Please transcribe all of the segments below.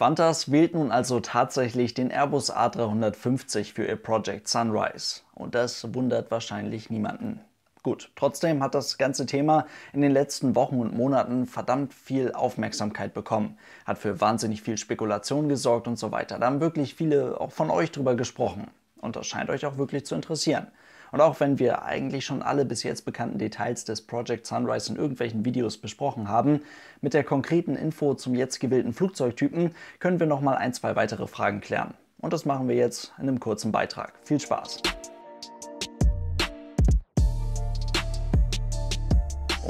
Qantas wählt nun also tatsächlich den Airbus A350 für ihr Project Sunrise. Und das wundert wahrscheinlich niemanden. Gut, trotzdem hat das ganze Thema in den letzten Wochen und Monaten verdammt viel Aufmerksamkeit bekommen, hat für wahnsinnig viel Spekulation gesorgt und so weiter. Da haben wirklich viele auch von euch drüber gesprochen. Und das scheint euch auch wirklich zu interessieren. Und auch wenn wir eigentlich schon alle bis jetzt bekannten Details des Project Sunrise in irgendwelchen Videos besprochen haben, mit der konkreten Info zum jetzt gewählten Flugzeugtypen können wir nochmal ein, zwei weitere Fragen klären. Und das machen wir jetzt in einem kurzen Beitrag. Viel Spaß!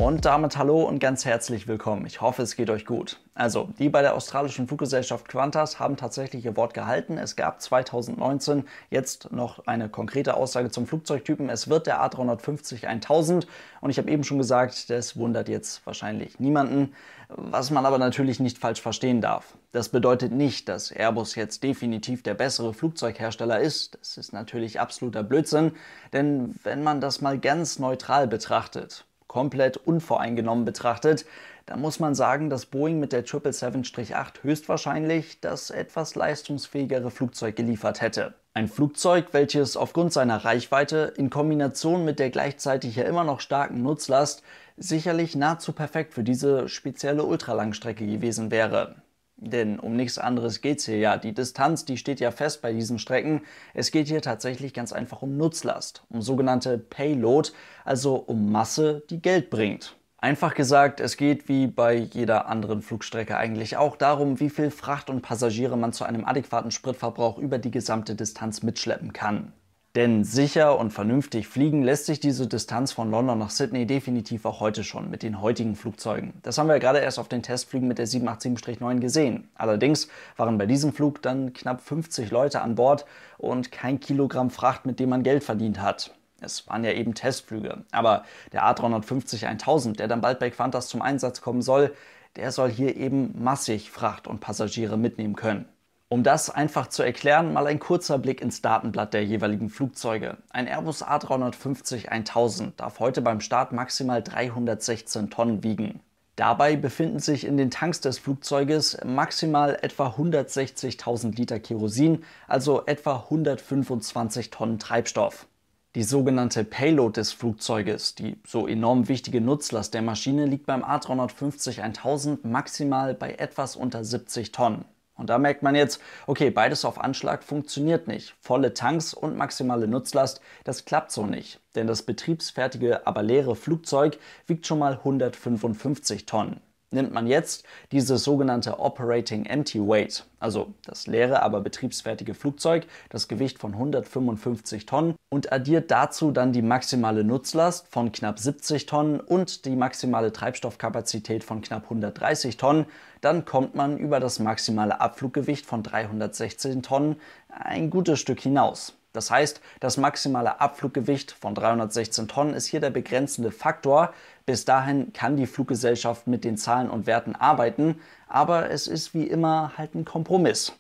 Und damit hallo und ganz herzlich willkommen. Ich hoffe, es geht euch gut. Also, die bei der australischen Fluggesellschaft Qantas haben tatsächlich ihr Wort gehalten. Es gab 2019 jetzt noch eine konkrete Aussage zum Flugzeugtypen. Es wird der A350-1000 und ich habe eben schon gesagt, das wundert jetzt wahrscheinlich niemanden, was man aber natürlich nicht falsch verstehen darf. Das bedeutet nicht, dass Airbus jetzt definitiv der bessere Flugzeughersteller ist. Das ist natürlich absoluter Blödsinn, denn wenn man das mal ganz neutral betrachtet, komplett unvoreingenommen betrachtet, dann muss man sagen, dass Boeing mit der 777-8 höchstwahrscheinlich das etwas leistungsfähigere Flugzeug geliefert hätte. Ein Flugzeug, welches aufgrund seiner Reichweite in Kombination mit der gleichzeitig ja immer noch starken Nutzlast sicherlich nahezu perfekt für diese spezielle Ultralangstrecke gewesen wäre. Denn um nichts anderes geht es hier ja. Die Distanz, die steht ja fest bei diesen Strecken. Es geht hier tatsächlich ganz einfach um Nutzlast, um sogenannte Payload, also um Masse, die Geld bringt. Einfach gesagt, es geht wie bei jeder anderen Flugstrecke eigentlich auch darum, wie viel Fracht und Passagiere man zu einem adäquaten Spritverbrauch über die gesamte Distanz mitschleppen kann. Denn sicher und vernünftig fliegen lässt sich diese Distanz von London nach Sydney definitiv auch heute schon mit den heutigen Flugzeugen. Das haben wir gerade erst auf den Testflügen mit der 787-9 gesehen. Allerdings waren bei diesem Flug dann knapp 50 Leute an Bord und kein Kilogramm Fracht, mit dem man Geld verdient hat. Es waren ja eben Testflüge. Aber der A350-1000, der dann bald bei Qantas zum Einsatz kommen soll, der soll hier eben massig Fracht und Passagiere mitnehmen können. Um das einfach zu erklären, mal ein kurzer Blick ins Datenblatt der jeweiligen Flugzeuge. Ein Airbus A350-1000 darf heute beim Start maximal 316 Tonnen wiegen. Dabei befinden sich in den Tanks des Flugzeuges maximal etwa 160.000 Liter Kerosin, also etwa 125 Tonnen Treibstoff. Die sogenannte Payload des Flugzeuges, die so enorm wichtige Nutzlast der Maschine, liegt beim A350-1000 maximal bei etwas unter 70 Tonnen. Und da merkt man jetzt, okay, beides auf Anschlag funktioniert nicht. Volle Tanks und maximale Nutzlast, das klappt so nicht. Denn das betriebsfertige, aber leere Flugzeug wiegt schon mal 155 Tonnen nimmt man jetzt dieses sogenannte Operating Empty Weight, also das leere, aber betriebsfertige Flugzeug, das Gewicht von 155 Tonnen und addiert dazu dann die maximale Nutzlast von knapp 70 Tonnen und die maximale Treibstoffkapazität von knapp 130 Tonnen, dann kommt man über das maximale Abfluggewicht von 316 Tonnen ein gutes Stück hinaus. Das heißt, das maximale Abfluggewicht von 316 Tonnen ist hier der begrenzende Faktor. Bis dahin kann die Fluggesellschaft mit den Zahlen und Werten arbeiten, aber es ist wie immer halt ein Kompromiss.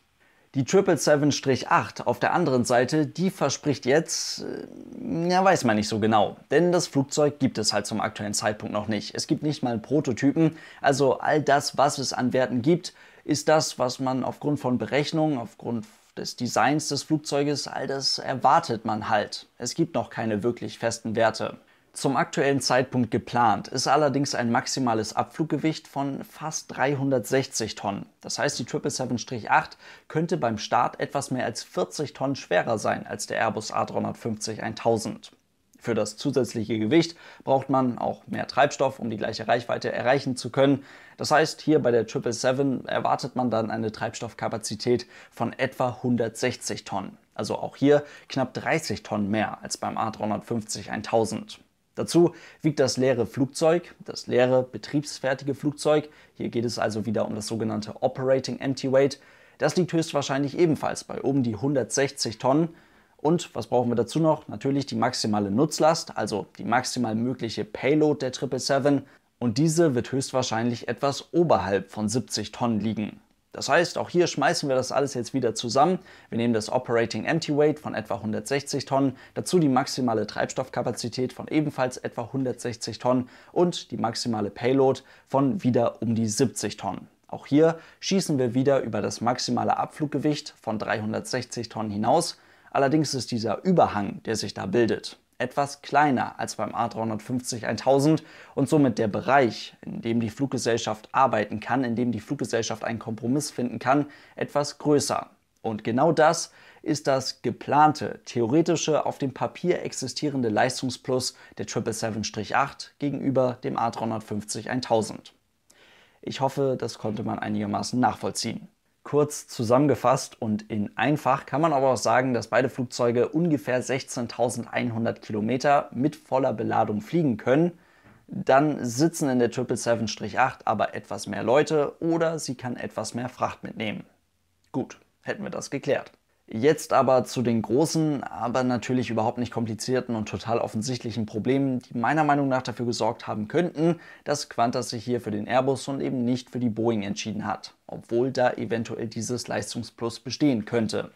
Die 777-8 auf der anderen Seite, die verspricht jetzt, äh, ja, weiß man nicht so genau. Denn das Flugzeug gibt es halt zum aktuellen Zeitpunkt noch nicht. Es gibt nicht mal einen Prototypen. Also all das, was es an Werten gibt, ist das, was man aufgrund von Berechnungen, aufgrund des Designs des Flugzeuges, all das erwartet man halt. Es gibt noch keine wirklich festen Werte. Zum aktuellen Zeitpunkt geplant ist allerdings ein maximales Abfluggewicht von fast 360 Tonnen. Das heißt, die 777-8 könnte beim Start etwas mehr als 40 Tonnen schwerer sein als der Airbus A350-1000. Für das zusätzliche Gewicht braucht man auch mehr Treibstoff, um die gleiche Reichweite erreichen zu können. Das heißt, hier bei der 777 erwartet man dann eine Treibstoffkapazität von etwa 160 Tonnen. Also auch hier knapp 30 Tonnen mehr als beim A350-1000. Dazu wiegt das leere Flugzeug, das leere betriebsfertige Flugzeug, hier geht es also wieder um das sogenannte Operating Empty Weight, das liegt höchstwahrscheinlich ebenfalls bei oben die 160 Tonnen, und was brauchen wir dazu noch? Natürlich die maximale Nutzlast, also die maximal mögliche Payload der 777. Und diese wird höchstwahrscheinlich etwas oberhalb von 70 Tonnen liegen. Das heißt, auch hier schmeißen wir das alles jetzt wieder zusammen. Wir nehmen das Operating Empty Weight von etwa 160 Tonnen, dazu die maximale Treibstoffkapazität von ebenfalls etwa 160 Tonnen und die maximale Payload von wieder um die 70 Tonnen. Auch hier schießen wir wieder über das maximale Abfluggewicht von 360 Tonnen hinaus Allerdings ist dieser Überhang, der sich da bildet, etwas kleiner als beim A350-1000 und somit der Bereich, in dem die Fluggesellschaft arbeiten kann, in dem die Fluggesellschaft einen Kompromiss finden kann, etwas größer. Und genau das ist das geplante, theoretische, auf dem Papier existierende Leistungsplus der 777-8 gegenüber dem A350-1000. Ich hoffe, das konnte man einigermaßen nachvollziehen kurz zusammengefasst und in einfach kann man aber auch sagen, dass beide Flugzeuge ungefähr 16.100 Kilometer mit voller Beladung fliegen können. Dann sitzen in der 777-8 aber etwas mehr Leute oder sie kann etwas mehr Fracht mitnehmen. Gut, hätten wir das geklärt. Jetzt aber zu den großen, aber natürlich überhaupt nicht komplizierten und total offensichtlichen Problemen, die meiner Meinung nach dafür gesorgt haben könnten, dass Qantas sich hier für den Airbus und eben nicht für die Boeing entschieden hat, obwohl da eventuell dieses Leistungsplus bestehen könnte.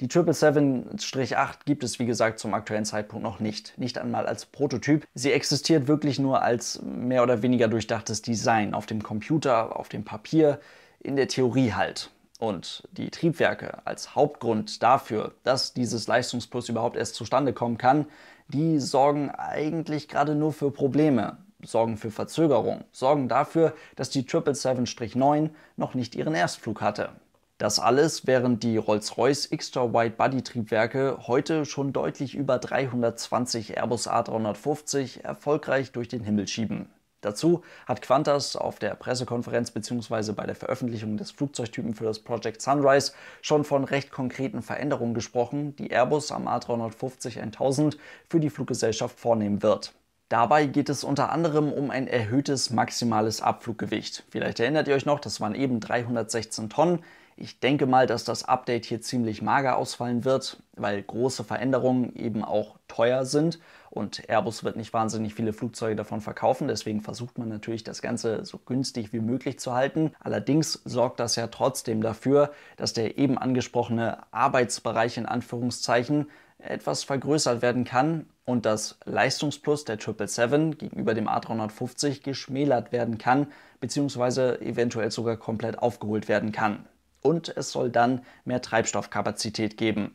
Die 777-8 gibt es, wie gesagt, zum aktuellen Zeitpunkt noch nicht. Nicht einmal als Prototyp. Sie existiert wirklich nur als mehr oder weniger durchdachtes Design auf dem Computer, auf dem Papier, in der Theorie halt und die Triebwerke als Hauptgrund dafür, dass dieses Leistungsplus überhaupt erst zustande kommen kann, die sorgen eigentlich gerade nur für Probleme, sorgen für Verzögerung, sorgen dafür, dass die 777-9 noch nicht ihren Erstflug hatte. Das alles, während die Rolls-Royce x Extra Wide Body Triebwerke heute schon deutlich über 320 Airbus A350 erfolgreich durch den Himmel schieben. Dazu hat Qantas auf der Pressekonferenz bzw. bei der Veröffentlichung des Flugzeugtypen für das Project Sunrise schon von recht konkreten Veränderungen gesprochen, die Airbus am A350-1000 für die Fluggesellschaft vornehmen wird. Dabei geht es unter anderem um ein erhöhtes maximales Abfluggewicht. Vielleicht erinnert ihr euch noch, das waren eben 316 Tonnen. Ich denke mal, dass das Update hier ziemlich mager ausfallen wird, weil große Veränderungen eben auch teuer sind und Airbus wird nicht wahnsinnig viele Flugzeuge davon verkaufen. Deswegen versucht man natürlich, das Ganze so günstig wie möglich zu halten. Allerdings sorgt das ja trotzdem dafür, dass der eben angesprochene Arbeitsbereich in Anführungszeichen etwas vergrößert werden kann und das Leistungsplus der 777 gegenüber dem A350 geschmälert werden kann, beziehungsweise eventuell sogar komplett aufgeholt werden kann. Und es soll dann mehr Treibstoffkapazität geben.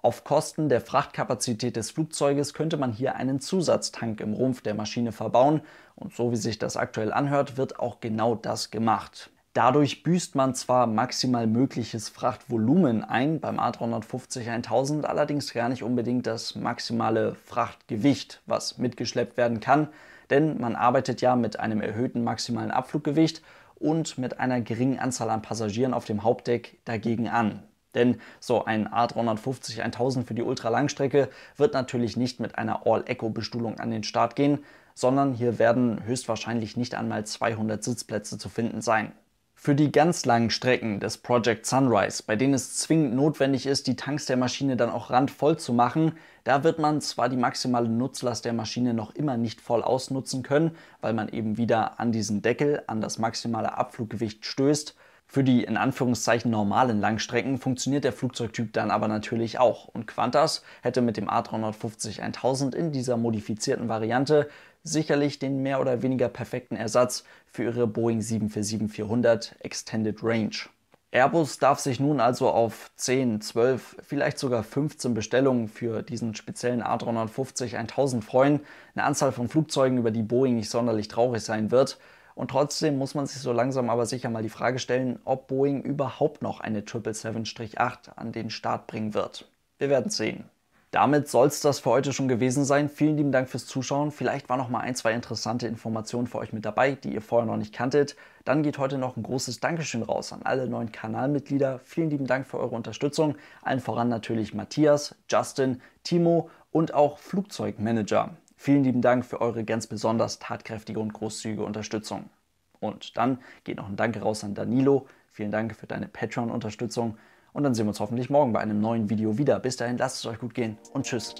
Auf Kosten der Frachtkapazität des Flugzeuges könnte man hier einen Zusatztank im Rumpf der Maschine verbauen und so wie sich das aktuell anhört, wird auch genau das gemacht. Dadurch büßt man zwar maximal mögliches Frachtvolumen ein, beim A350-1000 allerdings gar nicht unbedingt das maximale Frachtgewicht, was mitgeschleppt werden kann, denn man arbeitet ja mit einem erhöhten maximalen Abfluggewicht und mit einer geringen Anzahl an Passagieren auf dem Hauptdeck dagegen an. Denn so ein A350 1000 für die Ultralangstrecke wird natürlich nicht mit einer all echo bestuhlung an den Start gehen, sondern hier werden höchstwahrscheinlich nicht einmal 200 Sitzplätze zu finden sein. Für die ganz langen Strecken des Project Sunrise, bei denen es zwingend notwendig ist, die Tanks der Maschine dann auch randvoll zu machen, da wird man zwar die maximale Nutzlast der Maschine noch immer nicht voll ausnutzen können, weil man eben wieder an diesen Deckel, an das maximale Abfluggewicht stößt, für die in Anführungszeichen normalen Langstrecken funktioniert der Flugzeugtyp dann aber natürlich auch und Qantas hätte mit dem A350-1000 in dieser modifizierten Variante sicherlich den mehr oder weniger perfekten Ersatz für ihre Boeing 747-400 Extended Range. Airbus darf sich nun also auf 10, 12, vielleicht sogar 15 Bestellungen für diesen speziellen A350-1000 freuen, eine Anzahl von Flugzeugen, über die Boeing nicht sonderlich traurig sein wird, und trotzdem muss man sich so langsam aber sicher mal die Frage stellen, ob Boeing überhaupt noch eine 777-8 an den Start bringen wird. Wir werden sehen. Damit soll es das für heute schon gewesen sein. Vielen lieben Dank fürs Zuschauen. Vielleicht war noch mal ein, zwei interessante Informationen für euch mit dabei, die ihr vorher noch nicht kanntet. Dann geht heute noch ein großes Dankeschön raus an alle neuen Kanalmitglieder. Vielen lieben Dank für eure Unterstützung. Allen voran natürlich Matthias, Justin, Timo und auch Flugzeugmanager. Vielen lieben Dank für eure ganz besonders tatkräftige und großzügige Unterstützung. Und dann geht noch ein Danke raus an Danilo. Vielen Dank für deine Patreon-Unterstützung. Und dann sehen wir uns hoffentlich morgen bei einem neuen Video wieder. Bis dahin, lasst es euch gut gehen und tschüss.